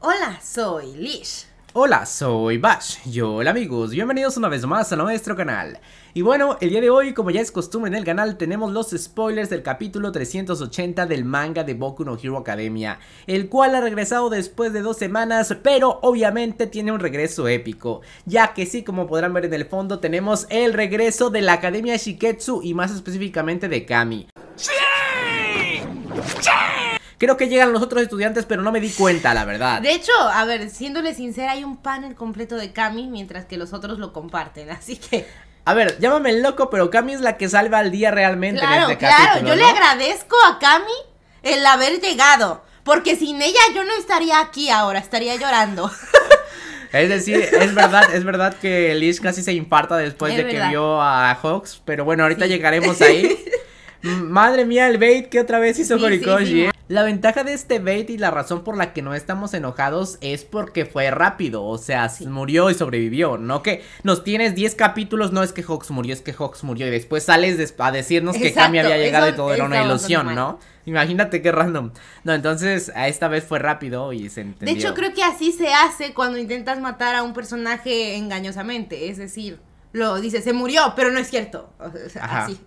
Hola, soy Lish. Hola, soy Bash, yo hola amigos, bienvenidos una vez más a nuestro canal. Y bueno, el día de hoy, como ya es costumbre en el canal, tenemos los spoilers del capítulo 380 del manga de Boku no Hero Academia, el cual ha regresado después de dos semanas, pero obviamente tiene un regreso épico, ya que sí, como podrán ver en el fondo, tenemos el regreso de la Academia Shiketsu y más específicamente de Kami. ¡Sí! ¡Sí! Creo que llegan los otros estudiantes, pero no me di cuenta, la verdad. De hecho, a ver, siéndole sincera, hay un panel completo de Cami mientras que los otros lo comparten, así que... A ver, llámame el loco, pero Cami es la que salva al día realmente. Claro, en este claro, yo le agradezco a Cami el haber llegado, porque sin ella yo no estaría aquí ahora, estaría llorando. Es decir, es verdad, es verdad que Liz casi se imparta después de que vio a Hawks, pero bueno, ahorita llegaremos ahí. Madre mía, el bait que otra vez hizo Horikoshi, ¿eh? La ventaja de este bait y la razón por la que no estamos enojados es porque fue rápido, o sea, murió y sobrevivió, no que nos tienes 10 capítulos, no es que Hawks murió, es que Hawks murió y después sales a decirnos que Kami había llegado y todo era una ilusión, ¿no? Imagínate qué random. No, entonces a esta vez fue rápido y se entendió. De hecho, creo que así se hace cuando intentas matar a un personaje engañosamente, es decir, lo dice, se murió, pero no es cierto. O sea, así.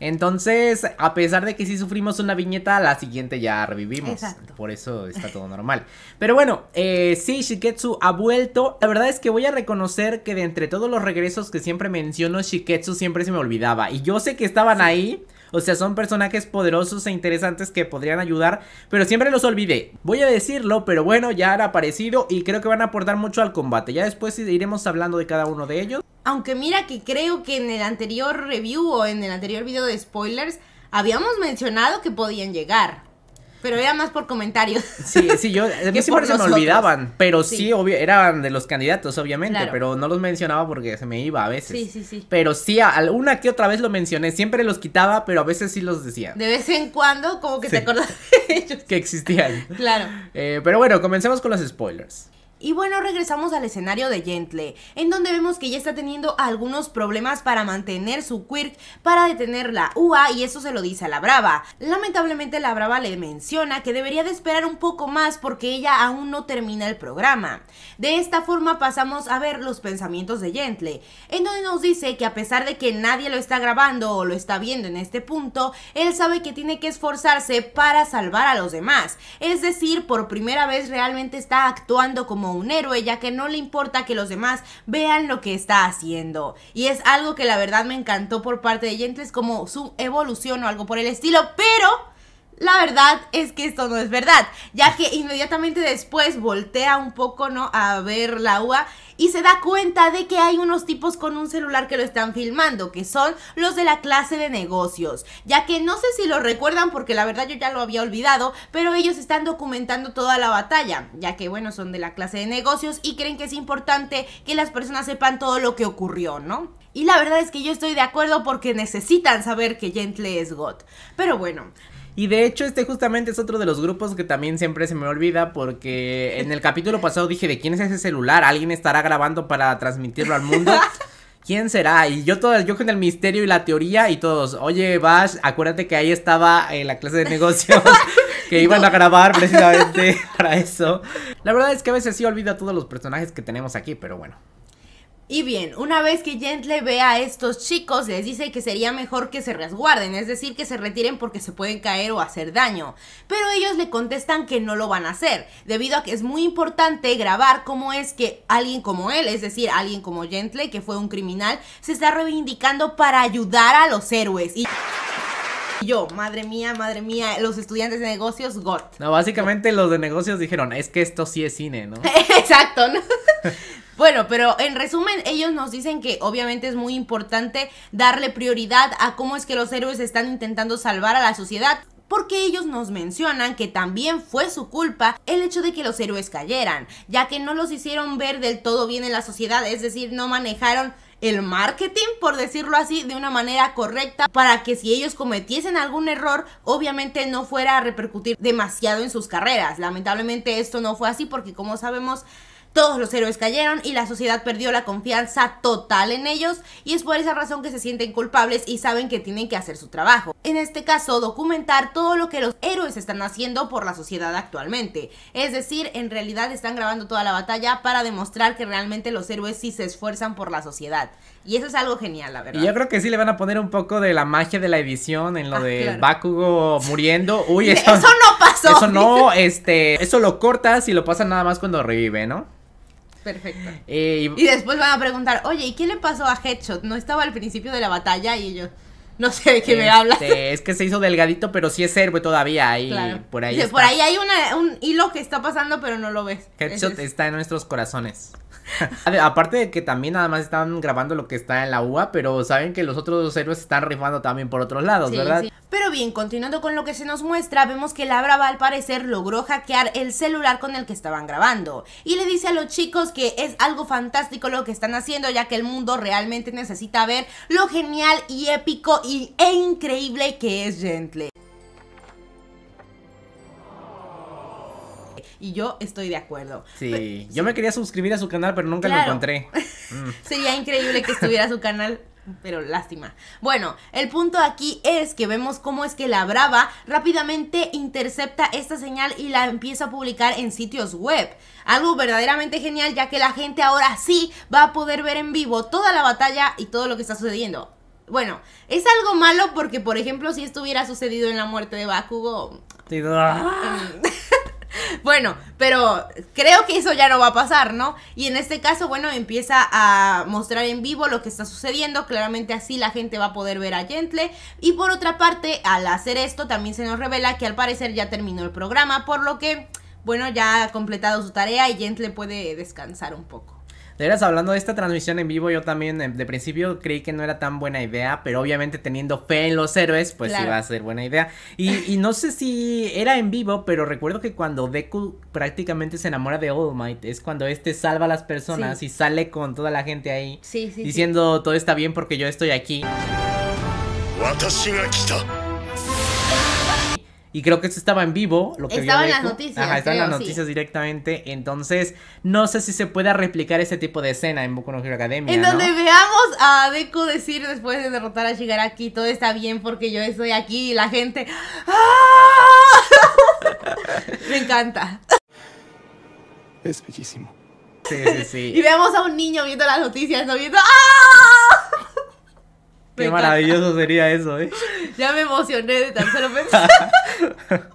Entonces, a pesar de que sí sufrimos una viñeta, la siguiente ya revivimos. Por eso está todo normal. Pero bueno, eh, sí, Shiketsu ha vuelto. La verdad es que voy a reconocer que de entre todos los regresos que siempre menciono, Shiketsu siempre se me olvidaba. Y yo sé que estaban ahí. O sea, son personajes poderosos e interesantes que podrían ayudar, pero siempre los olvidé. Voy a decirlo, pero bueno, ya han aparecido y creo que van a aportar mucho al combate. Ya después iremos hablando de cada uno de ellos. Aunque mira que creo que en el anterior review o en el anterior video de spoilers habíamos mencionado que podían llegar. Pero era más por comentarios. Sí, sí, yo, es siempre se me olvidaban, pero sí, eran de los candidatos, obviamente, pero no los mencionaba porque se me iba a veces. Sí, sí, sí. Pero sí, alguna que otra vez lo mencioné, siempre los quitaba, pero a veces sí los decía. De vez en cuando, como que se te de ellos. Que existían. Claro. Eh, pero bueno, comencemos con los spoilers. Y bueno, regresamos al escenario de Gentle, en donde vemos que ya está teniendo algunos problemas para mantener su quirk, para detener la UA y eso se lo dice a la Brava. Lamentablemente la Brava le menciona que debería de esperar un poco más porque ella aún no termina el programa. De esta forma pasamos a ver los pensamientos de Gentle, en donde nos dice que a pesar de que nadie lo está grabando o lo está viendo en este punto, él sabe que tiene que esforzarse para salvar a los demás. Es decir, por primera vez realmente está actuando como un héroe, ya que no le importa que los demás vean lo que está haciendo. Y es algo que la verdad me encantó por parte de Gentles como su evolución o algo por el estilo, pero la verdad es que esto no es verdad, ya que inmediatamente después voltea un poco, ¿no? A ver la UA y se da cuenta de que hay unos tipos con un celular que lo están filmando, que son los de la clase de negocios, ya que no sé si lo recuerdan porque la verdad yo ya lo había olvidado, pero ellos están documentando toda la batalla, ya que bueno, son de la clase de negocios y creen que es importante que las personas sepan todo lo que ocurrió, ¿no? Y la verdad es que yo estoy de acuerdo porque necesitan saber que Gentle es God. Pero bueno, y de hecho, este justamente es otro de los grupos que también siempre se me olvida porque en el capítulo pasado dije, ¿de quién es ese celular? ¿Alguien estará grabando para transmitirlo al mundo? ¿Quién será? Y yo todo, yo con el misterio y la teoría y todos, oye, Bash, acuérdate que ahí estaba eh, la clase de negocios que iban a grabar precisamente para eso. La verdad es que a veces sí olvido a todos los personajes que tenemos aquí, pero bueno. Y bien, una vez que Gentle ve a estos chicos, les dice que sería mejor que se resguarden, es decir, que se retiren porque se pueden caer o hacer daño. Pero ellos le contestan que no lo van a hacer, debido a que es muy importante grabar cómo es que alguien como él, es decir, alguien como Gentle, que fue un criminal, se está reivindicando para ayudar a los héroes. Y yo, madre mía, madre mía, los estudiantes de negocios, GOT. No, básicamente los de negocios dijeron, es que esto sí es cine, ¿no? Exacto, ¿no? Bueno, pero en resumen, ellos nos dicen que obviamente es muy importante darle prioridad a cómo es que los héroes están intentando salvar a la sociedad porque ellos nos mencionan que también fue su culpa el hecho de que los héroes cayeran, ya que no los hicieron ver del todo bien en la sociedad, es decir, no manejaron el marketing, por decirlo así, de una manera correcta para que si ellos cometiesen algún error, obviamente no fuera a repercutir demasiado en sus carreras. Lamentablemente esto no fue así porque como sabemos, todos los héroes cayeron y la sociedad perdió la confianza total en ellos y es por esa razón que se sienten culpables y saben que tienen que hacer su trabajo. En este caso, documentar todo lo que los héroes están haciendo por la sociedad actualmente. Es decir, en realidad están grabando toda la batalla para demostrar que realmente los héroes sí se esfuerzan por la sociedad. Y eso es algo genial, la verdad. Y yo creo que sí le van a poner un poco de la magia de la edición en lo ah, de Bakugo muriendo. Uy, eso, eso no pasó. Eso no, este, eso lo cortas y lo pasan nada más cuando revive, ¿no? Perfecto. Eh, y, después van a preguntar, oye, ¿y qué le pasó a Headshot? ¿No estaba al principio de la batalla? Y ellos... No sé de qué me este, hablas. Es que se hizo delgadito, pero sí es héroe todavía. ahí por ahí. Por ahí hay un hilo que está pasando, pero no lo ves. Headshot está en nuestros corazones. Aparte de que también nada más están grabando lo que está en la UA, pero saben que los otros dos héroes están rifando también por otros lados, ¿verdad? Sí. Pero bien, continuando con lo que se nos muestra, vemos que brava al parecer logró hackear el celular con el que estaban grabando. Y le dice a los chicos que es algo fantástico lo que están haciendo, ya que el mundo realmente necesita ver lo genial y épico y, e increíble que es Gentle. y yo estoy de acuerdo. Sí, yo me quería suscribir a su canal, pero nunca lo encontré. Sería mm. increíble que estuviera su canal. Pero lástima. Bueno, el punto aquí es que vemos cómo es que la Brava rápidamente intercepta esta señal y la empieza a publicar en sitios web. Algo verdaderamente genial ya que la gente ahora sí va a poder ver en vivo toda la batalla y todo lo que está sucediendo. Bueno, es algo malo porque, por ejemplo, si esto hubiera sucedido en la muerte de Bakugo. Ah. bueno, pero creo que eso ya no va a pasar, ¿no? Y en este caso, bueno, empieza a mostrar en vivo lo que está sucediendo. Claramente así la gente va a poder ver a Gentle. Y por otra parte, al hacer esto, también se nos revela que al parecer ya terminó el programa, por lo que, bueno, ya ha completado su tarea y Gentle puede descansar un poco. De hablando de esta transmisión en vivo, yo también eh, de principio creí que no era tan buena idea, pero obviamente teniendo fe en los héroes, pues sí va a ser buena idea. Y, no sé si era en vivo, pero recuerdo que cuando Deku prácticamente se enamora de All Might, es cuando este salva a las personas y sale con toda la gente ahí diciendo todo está bien porque yo estoy aquí. Y creo que esto estaba en vivo. Lo estaba en las noticias. estaba en las noticias directamente. Entonces, no sé si se pueda replicar Ese tipo de escena en Boku no Hero Academia. En donde veamos a Deku decir después de derrotar a Shigaraki, todo está bien porque yo estoy aquí y la gente. ¡Ah!". Me encanta. Es bellísimo. Sí, sí, sí. y veamos a un niño viendo las noticias, no viendo. ¡Ah! Qué maravilloso sería eso, ¿eh? Ya me emocioné de tan solo pensar.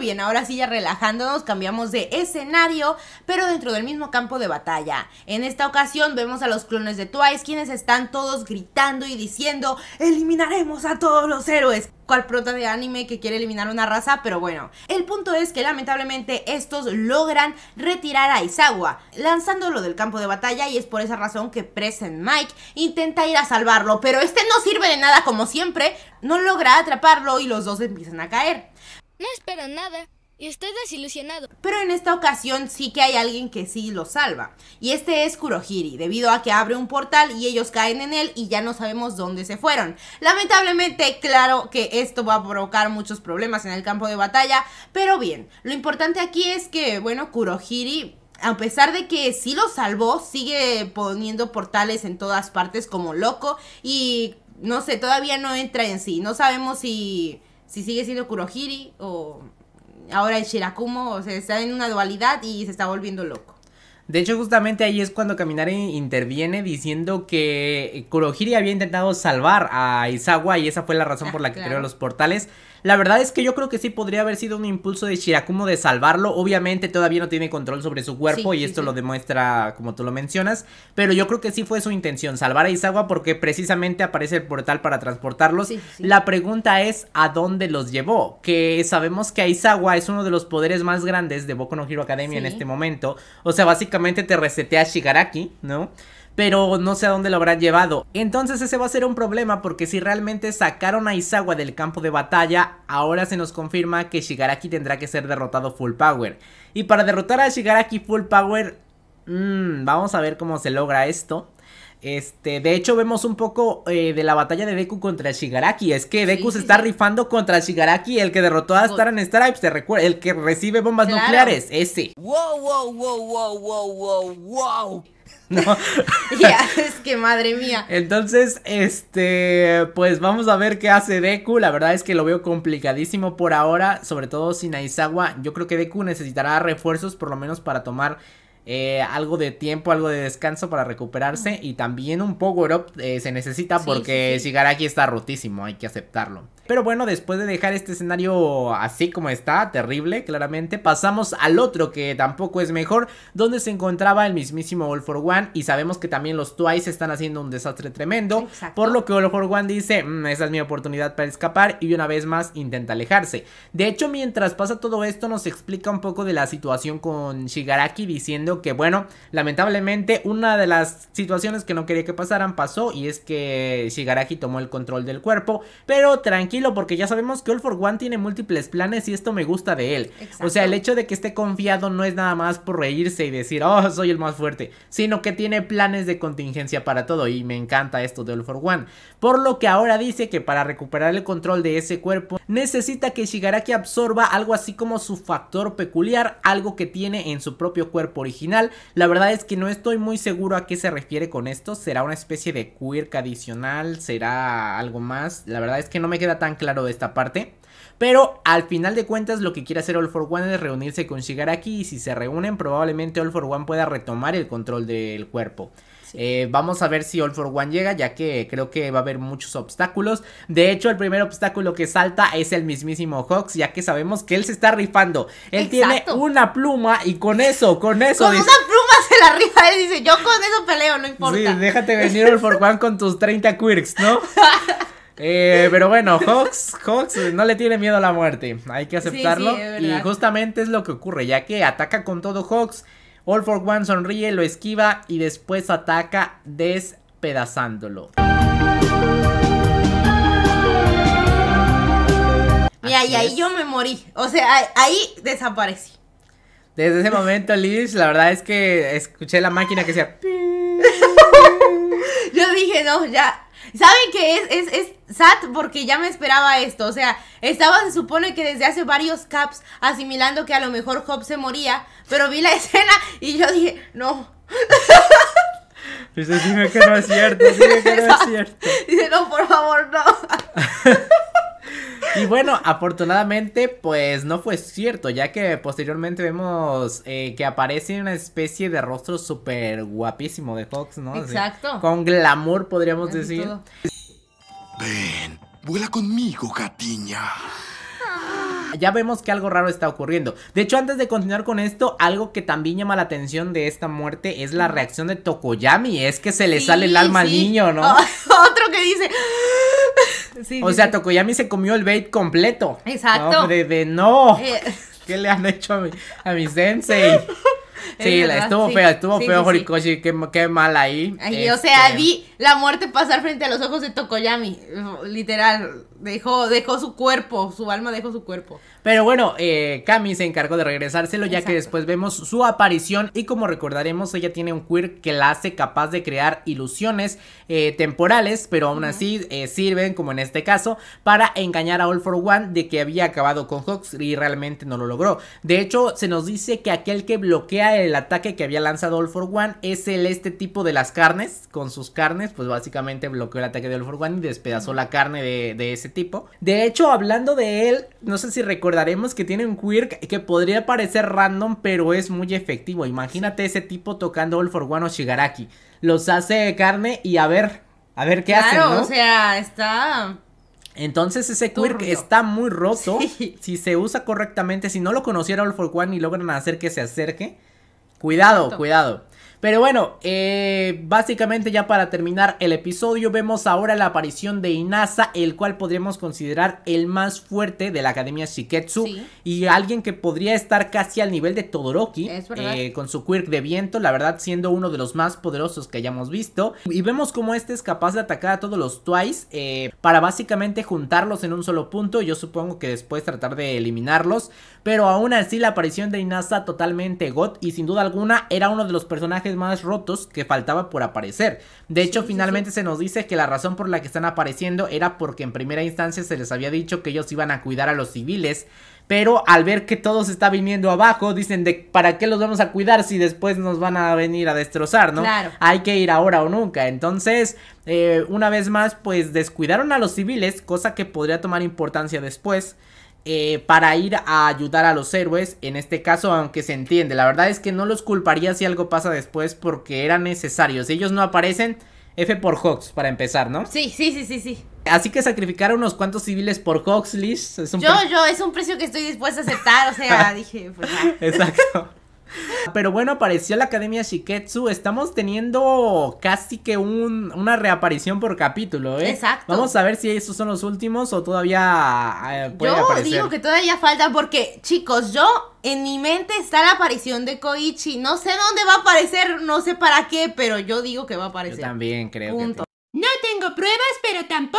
bien, ahora sí ya relajándonos, cambiamos de escenario, pero dentro del mismo campo de batalla. En esta ocasión vemos a los clones de Twice, quienes están todos gritando y diciendo, eliminaremos a todos los héroes cual prota de anime que quiere eliminar una raza, pero bueno. El punto es que lamentablemente estos logran retirar a Isawa, lanzándolo del campo de batalla y es por esa razón que Present Mike intenta ir a salvarlo, pero este no sirve de nada como siempre, no logra atraparlo y los dos empiezan a caer. No espero nada y estoy desilusionado. Pero en esta ocasión sí que hay alguien que sí lo salva. Y este es Kurohiri, debido a que abre un portal y ellos caen en él y ya no sabemos dónde se fueron. Lamentablemente, claro que esto va a provocar muchos problemas en el campo de batalla, pero bien, lo importante aquí es que, bueno, Kurohiri a pesar de que sí lo salvó, sigue poniendo portales en todas partes como loco y no sé, todavía no entra en sí. No sabemos si si sigue siendo Kurohiri o ahora es Shirakumo, o sea, está en una dualidad y se está volviendo loco. De hecho, justamente ahí es cuando Kaminari interviene diciendo que Kurohiri había intentado salvar a Izawa y esa fue la razón por la que creó los portales. La verdad es que yo creo que sí podría haber sido un impulso de Shirakumo de salvarlo. Obviamente todavía no tiene control sobre su cuerpo y esto lo demuestra como tú lo mencionas. Pero yo creo que sí fue su intención, salvar a Izawa porque precisamente aparece el portal para transportarlos. La pregunta es a dónde los llevó. Que sabemos que Aizawa es uno de los poderes más grandes de Boku no Hero Academia en este momento. O sea, básicamente te resetea a Shigaraki, ¿no? pero no sé a dónde lo habrán llevado. Entonces ese va a ser un problema porque si realmente sacaron a Izawa del campo de batalla, ahora se nos confirma que Shigaraki tendrá que ser derrotado full power. Y para derrotar a Shigaraki full power, mmm, vamos a ver cómo se logra esto. Este, de hecho vemos un poco eh, de la batalla de Deku contra Shigaraki. Es que Deku se está rifando contra Shigaraki, el que derrotó a Star and Stripes, te recuerda, el que recibe bombas nucleares, ese. Wow, wow, wow, wow, wow, wow, wow. ¿no? ya, es que madre mía. Entonces, este, pues vamos a ver qué hace Deku. La verdad es que lo veo complicadísimo por ahora, sobre todo sin Aizawa. Yo creo que Deku necesitará refuerzos, por lo menos para tomar eh, algo de tiempo, algo de descanso para recuperarse. Y también un power up eh, se necesita porque Shigaraki está rotísimo, hay que aceptarlo. Pero bueno, después de dejar este escenario así como está, terrible, claramente, pasamos al otro que tampoco es mejor, donde se encontraba el mismísimo All for One y sabemos que también los Twice están haciendo un desastre tremendo, por lo que All for One dice, mm, esa es mi oportunidad para escapar y una vez más intenta alejarse. De hecho, mientras pasa todo esto, nos explica un poco de la situación con Shigaraki diciendo que, bueno, lamentablemente una de las situaciones que no quería que pasaran pasó y es que Shigaraki tomó el control del cuerpo, pero tranquilo porque ya sabemos que All for One tiene múltiples planes y esto me gusta de él. O sea, el hecho de que esté confiado no es nada más por reírse y decir, oh, soy el más fuerte, sino que tiene planes de contingencia para todo y me encanta esto de All for One. Por lo que ahora dice que para recuperar el control de ese cuerpo necesita que Shigaraki absorba algo así como su factor peculiar, algo que tiene en su propio cuerpo original. La verdad es que no estoy muy seguro a qué se refiere con esto, será una especie de quirk adicional, será algo más, la verdad es que no me queda tan claro de esta parte. Pero al final de cuentas lo que quiere hacer All for One es reunirse con Shigaraki y si se reúnen probablemente All for One pueda retomar el control del cuerpo. Eh, vamos a ver si All for One llega, ya que creo que va a haber muchos obstáculos. De hecho, el primer obstáculo que salta es el mismísimo Hawks, ya que sabemos que él se está rifando. Él tiene una pluma y con eso, con eso. Con una pluma se la rifa, él dice, yo con eso peleo, no importa. Sí, déjate venir All for One con tus 30 quirks, ¿no? Eh, pero bueno, Hawks, Hawks no le tiene miedo a la muerte, hay que aceptarlo. y justamente es lo que ocurre, ya que ataca con todo Hawks, All for One sonríe, lo esquiva y después ataca despedazándolo. Mira, y ahí yo me morí, o sea, ahí, ahí desaparecí. Desde ese momento, Liz, la verdad es que escuché la máquina que decía... yo dije, no, ya, ¿Saben que es, es, es sad? Porque ya me esperaba esto. O sea, estaba, se supone que desde hace varios caps asimilando que a lo mejor Hop se moría, pero vi la escena y yo dije, no. Dice, es pues cierto, que no es cierto. Dice, no, por favor, no. Y bueno, afortunadamente, pues no fue cierto, ya que posteriormente vemos eh, que aparece una especie de rostro súper guapísimo de Fox, ¿no? Exacto. con glamour, podríamos decir. Ven, vuela conmigo, gatiña ya vemos que algo raro está ocurriendo. De hecho, antes de continuar con esto, algo que también llama la atención de esta muerte es la reacción de Tokoyami. Es que se le sale el alma al niño, ¿no? otro que dice o sea, Tokoyami se comió el bait completo. Exacto. de, no. Eh. ¿Qué le han hecho a mi, a sensei? Sí, estuvo feo, estuvo feo sí, Horikoshi, qué, mal ahí. O sea, este, vi la muerte pasar frente a los ojos de Tokoyami, literal. Dejó, dejó su cuerpo, su alma dejó su cuerpo. Pero bueno, eh, Cami se encargó de regresárselo ya que después vemos su aparición y como recordaremos ella tiene un queer que la hace capaz de crear ilusiones eh, temporales, pero aún así eh, sirven, como en este caso, para engañar a All for One de que había acabado con Hawks y realmente no lo logró. De hecho, se nos dice que aquel que bloquea el ataque que había lanzado All for One es el este tipo de las carnes, con sus carnes, pues básicamente bloqueó el ataque de All for One y despedazó la carne de, de ese tipo. De hecho, hablando de él, no sé si recordaremos que tiene un quirk que podría parecer random, pero es muy efectivo. Imagínate ese tipo tocando All for One o Shigaraki. Los hace carne y a ver, a ver qué hace o sea, está... Entonces ese quirk está muy roto. Si se usa correctamente, si no lo conociera All for One y logran hacer que se acerque, cuidado, cuidado. Pero bueno, eh, básicamente ya para terminar el episodio vemos ahora la aparición de Inasa, el cual podríamos considerar el más fuerte de la Academia Shiketsu y alguien que podría estar casi al nivel de Todoroki eh, con su quirk de viento, la verdad siendo uno de los más poderosos que hayamos visto. Y vemos cómo este es capaz de atacar a todos los Twice eh, para básicamente juntarlos en un solo punto, yo supongo que después tratar de eliminarlos, pero aún así la aparición de Inasa totalmente God y sin duda alguna era uno de los personajes más rotos que faltaba por aparecer. De hecho, finalmente se nos dice que la razón por la que están apareciendo era porque en primera instancia se les había dicho que ellos iban a cuidar a los civiles. Pero al ver que todo se está viniendo abajo, dicen de para qué los vamos a cuidar si después nos van a venir a destrozar, ¿no? Hay que ir ahora o nunca. Entonces, eh, una vez más, pues descuidaron a los civiles, cosa que podría tomar importancia después. Eh, para ir a ayudar a los héroes, en este caso, aunque se entiende. La verdad es que no los culparía si algo pasa después porque era necesario. Si ellos no aparecen, F por Hawks, para empezar, ¿no? Sí, sí, sí, sí, sí. Así que sacrificar unos cuantos civiles por Hawks, Liz, es un Yo, yo, es un precio que estoy dispuesto a aceptar, o sea, dije, pues... Exacto. Pero bueno, apareció la Academia Shiketsu. Estamos teniendo casi que una reaparición por capítulo, ¿eh? Vamos a ver si esos son los últimos o todavía eh, Yo digo que todavía falta porque, chicos, yo en mi mente está la aparición de Koichi. No sé dónde va a aparecer, no sé para qué, pero yo digo que va a aparecer. Yo también creo no tengo pruebas, pero tampoco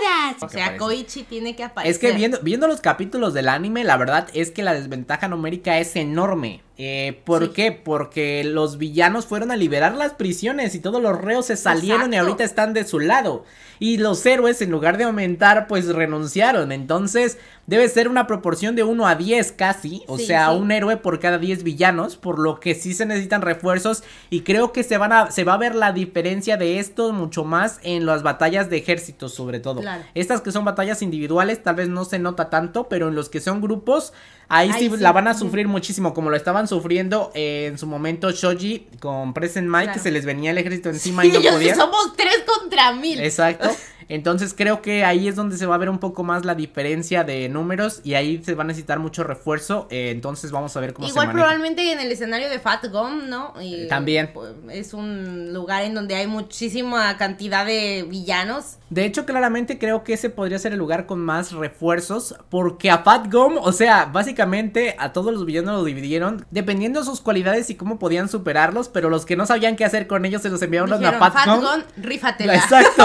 dudas. O sea, Koichi tiene que aparecer. Es que viendo, viendo los capítulos del anime, la verdad es que la desventaja numérica es enorme. Eh, ¿Por qué? Porque los villanos fueron a liberar las prisiones y todos los reos se salieron y ahorita están de su lado. Y los héroes, en lugar de aumentar, pues renunciaron. Entonces, debe ser una proporción de 1 a 10 casi. O sea, un héroe por cada 10 villanos. Por lo que sí se necesitan refuerzos. Y creo que se, van a, se va a ver la diferencia de esto mucho más en las batallas de ejércitos, sobre todo. Estas que son batallas individuales, tal vez no se nota tanto, pero en los que son grupos, ahí, ahí sí, la van a sufrir muchísimo, como lo estaban sufriendo eh, en su momento Shoji con Present Mike, que se les venía el ejército encima y no podían. somos tres contra mil. Exacto. Entonces creo que ahí es donde se va a ver un poco más la diferencia de números y ahí se va a necesitar mucho refuerzo. Eh, entonces vamos a ver cómo Igual se Igual probablemente en el escenario de Fat Gum, ¿no? Y eh, También. Pues, es un lugar en donde hay muchísima cantidad de villanos. De hecho, claramente creo que ese podría ser el lugar con más refuerzos porque a Fat Gum, o sea, básicamente a todos los villanos lo dividieron dependiendo de sus cualidades y cómo podían superarlos, pero los que no sabían qué hacer con ellos se los enviaron a Fat, Fat Exacto.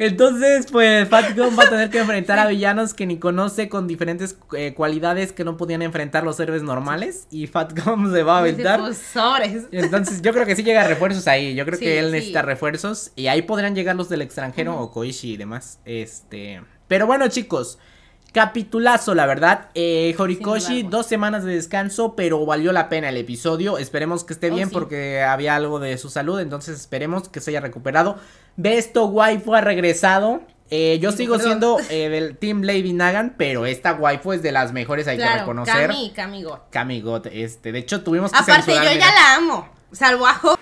Entonces, pues Fatcom va a tener que enfrentar a villanos que ni conoce con diferentes eh, cualidades que no podían enfrentar los héroes normales. Y Fatcom se va a aventar. Entonces, yo creo que sí llega refuerzos ahí. Yo creo que él necesita refuerzos. Y ahí podrían llegar los del extranjero o Koishi y demás. Este. Pero bueno, chicos. Capitulazo, la verdad. Eh, Horikoshi, dos semanas de descanso, pero valió la pena el episodio. Esperemos que esté oh, bien porque había algo de su salud, entonces esperemos que se haya recuperado. Besto Waifu ha regresado. Eh, yo sigo siendo eh, del Team Lady Nagan, pero esta waifu es de las mejores, hay que reconocer. Cami, Camigot. Camigot, este, de hecho tuvimos que Aparte, yo ya la amo, salvo